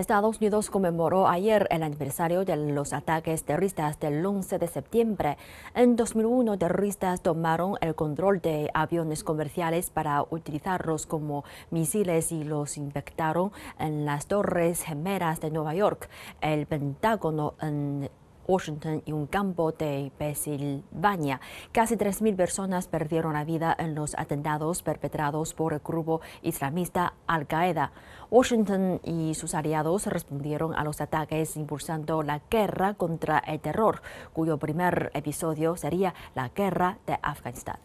Estados Unidos conmemoró ayer el aniversario de los ataques terroristas del 11 de septiembre. En 2001, terroristas tomaron el control de aviones comerciales para utilizarlos como misiles y los infectaron en las Torres Gemeras de Nueva York. El Pentágono en Washington y un campo de Pensilvania. Casi 3.000 personas perdieron la vida en los atentados perpetrados por el grupo islamista Al-Qaeda. Washington y sus aliados respondieron a los ataques impulsando la guerra contra el terror, cuyo primer episodio sería la guerra de Afganistán.